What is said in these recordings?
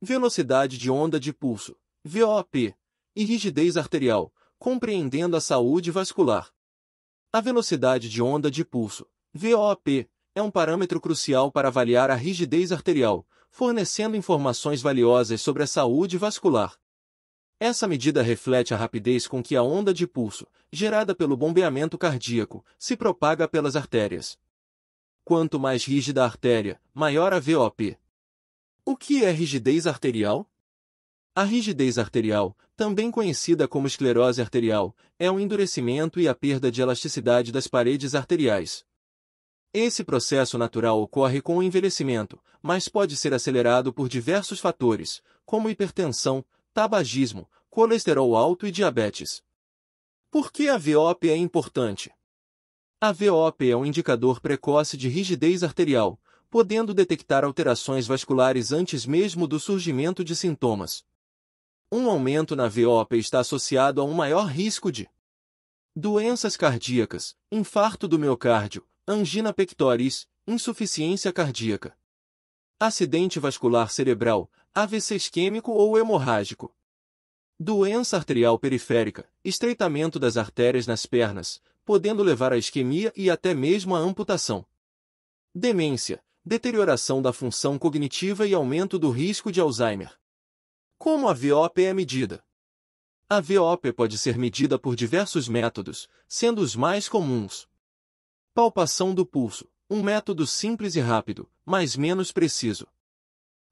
velocidade de onda de pulso, VOP, e rigidez arterial, compreendendo a saúde vascular. A velocidade de onda de pulso, VOP, é um parâmetro crucial para avaliar a rigidez arterial, fornecendo informações valiosas sobre a saúde vascular. Essa medida reflete a rapidez com que a onda de pulso, gerada pelo bombeamento cardíaco, se propaga pelas artérias. Quanto mais rígida a artéria, maior a VOP. O que é rigidez arterial? A rigidez arterial, também conhecida como esclerose arterial, é um endurecimento e a perda de elasticidade das paredes arteriais. Esse processo natural ocorre com o envelhecimento, mas pode ser acelerado por diversos fatores, como hipertensão, tabagismo, colesterol alto e diabetes. Por que a VOP é importante? A VOP é um indicador precoce de rigidez arterial, podendo detectar alterações vasculares antes mesmo do surgimento de sintomas. Um aumento na VOP está associado a um maior risco de doenças cardíacas, infarto do miocárdio, angina pectoris, insuficiência cardíaca, acidente vascular cerebral, AVC isquêmico ou hemorrágico, doença arterial periférica, estreitamento das artérias nas pernas, podendo levar à isquemia e até mesmo à amputação. Demência, deterioração da função cognitiva e aumento do risco de Alzheimer. Como a VOP é medida? A VOP pode ser medida por diversos métodos, sendo os mais comuns. Palpação do pulso, um método simples e rápido, mas menos preciso.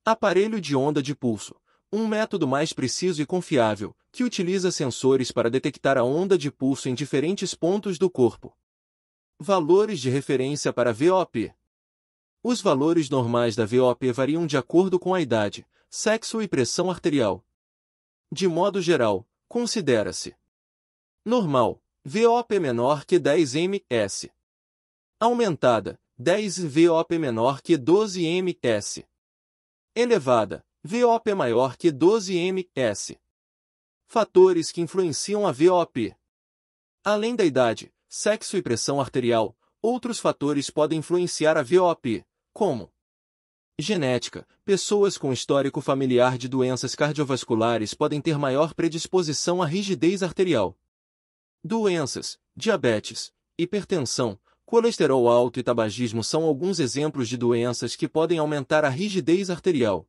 Aparelho de onda de pulso, um método mais preciso e confiável, que utiliza sensores para detectar a onda de pulso em diferentes pontos do corpo. Valores de referência para VOP os valores normais da VOP variam de acordo com a idade, sexo e pressão arterial. De modo geral, considera-se normal, VOP menor que 10 ms. Aumentada, 10 VOP menor que 12 ms. Elevada, VOP maior que 12 ms. Fatores que influenciam a VOP. Além da idade, sexo e pressão arterial, outros fatores podem influenciar a VOP, como genética, pessoas com histórico familiar de doenças cardiovasculares podem ter maior predisposição à rigidez arterial. Doenças, diabetes, hipertensão, colesterol alto e tabagismo são alguns exemplos de doenças que podem aumentar a rigidez arterial.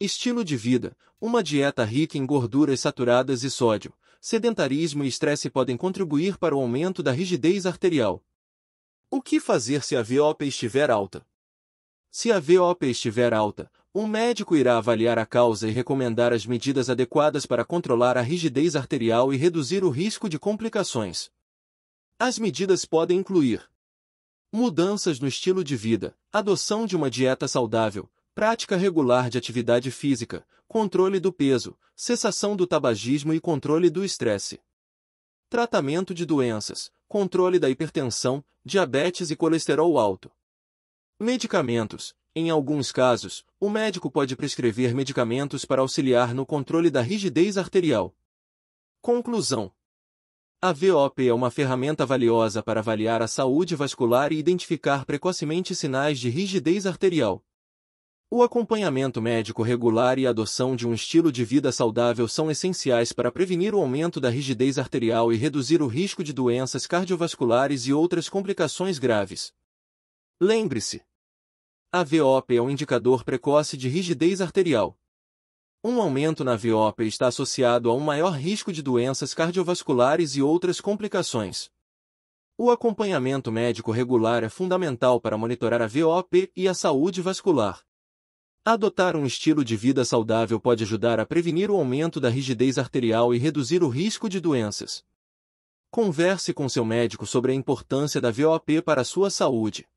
Estilo de vida, uma dieta rica em gorduras saturadas e sódio, sedentarismo e estresse podem contribuir para o aumento da rigidez arterial. O que fazer se a VOP estiver alta? Se a VOP estiver alta, um médico irá avaliar a causa e recomendar as medidas adequadas para controlar a rigidez arterial e reduzir o risco de complicações. As medidas podem incluir mudanças no estilo de vida, adoção de uma dieta saudável, prática regular de atividade física, controle do peso, cessação do tabagismo e controle do estresse. Tratamento de doenças, controle da hipertensão, diabetes e colesterol alto. Medicamentos. Em alguns casos, o médico pode prescrever medicamentos para auxiliar no controle da rigidez arterial. Conclusão. A VOP é uma ferramenta valiosa para avaliar a saúde vascular e identificar precocemente sinais de rigidez arterial. O acompanhamento médico regular e a adoção de um estilo de vida saudável são essenciais para prevenir o aumento da rigidez arterial e reduzir o risco de doenças cardiovasculares e outras complicações graves. Lembre-se, a VOP é um indicador precoce de rigidez arterial. Um aumento na VOP está associado a um maior risco de doenças cardiovasculares e outras complicações. O acompanhamento médico regular é fundamental para monitorar a VOP e a saúde vascular. Adotar um estilo de vida saudável pode ajudar a prevenir o aumento da rigidez arterial e reduzir o risco de doenças. Converse com seu médico sobre a importância da VOP para a sua saúde.